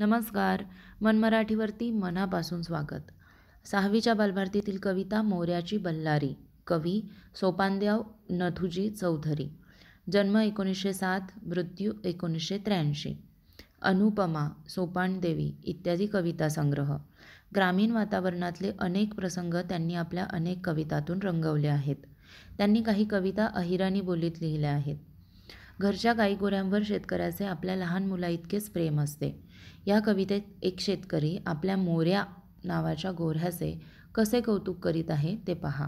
नमस्कार मन मराठीवरती मनापासून स्वागत सहावीच्या बालभारतीतील कविता मोऱ्याची बल्लारी कवी सोपानदेव नथुजी चौधरी जन्म एकोणीसशे सात मृत्यू एकोणीसशे त्र्याऐंशी अनुपमा सोपानदेवी इत्यादी कविता संग्रह ग्रामीण वातावरणातले अनेक प्रसंग त्यांनी आपल्या अनेक कवितातून रंगवले आहेत त्यांनी काही कविता अहिराणी बोलीत लिहिल्या आहेत घरच्या गोऱ्यांवर शेतकऱ्याचे आपल्या लहान मुला इतकेच प्रेम असते या कवितेत एक शेतकरी आपल्या मोऱ्या नावाच्या गोऱ्याचे कसे कौतुक करीत आहे ते पहा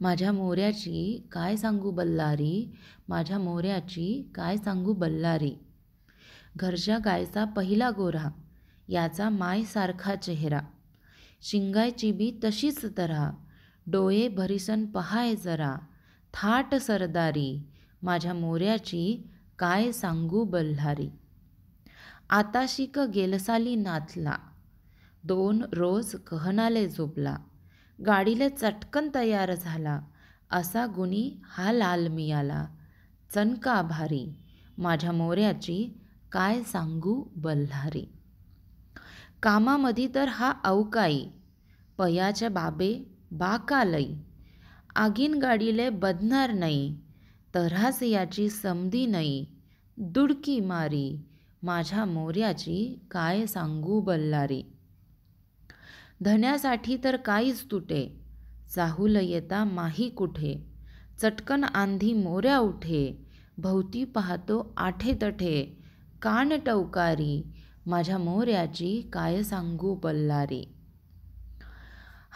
माझ्या मोऱ्याची काय सांगू बल्लारी माझ्या मोऱ्याची काय सांगू बल्लारी घरच्या गायचा पहिला गोरा याचा मायसारखा चेहरा शिंगायची बी तशीच तरा डोळे भरिसन पहाय जरा थाट सरदारी माझ्या मोऱ्याची काय सांगू बल्हारी आताशिक गेलसाली नाथला दोन रोज कहनाले झोपला गाडीला चटकन तयार झाला असा गुणी हा लाल मियाला चनका भारी माझ्या मोऱ्याची काय सांगू बल्हारी कामामध्ये तर हा अवकाई पयाच्या बाबे लई आगीन गाडीले बदणार नाही तरास याची समधी नाही दुडकी मारी माझ्या मोर्याची काय सांगू बल्लारी धन्यासाठी तर काहीच तुटे चाहूल येता माही कुठे चटकन आंधी मोऱ्या उठे भोवती पाहतो आठे तठे कान टवकारी माझ्या मोऱ्याची काय सांगू बल्लारी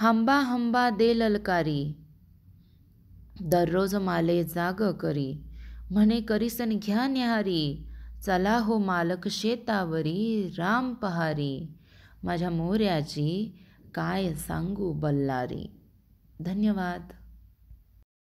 हंबा हंबा दे ललकारी दररोज माले जाग करी म्हणे करीसन घ्या निहारी चला हो मालक शेतावरी राम पहारी माझ्या मोर्याची काय सांगू बल्लारी धन्यवाद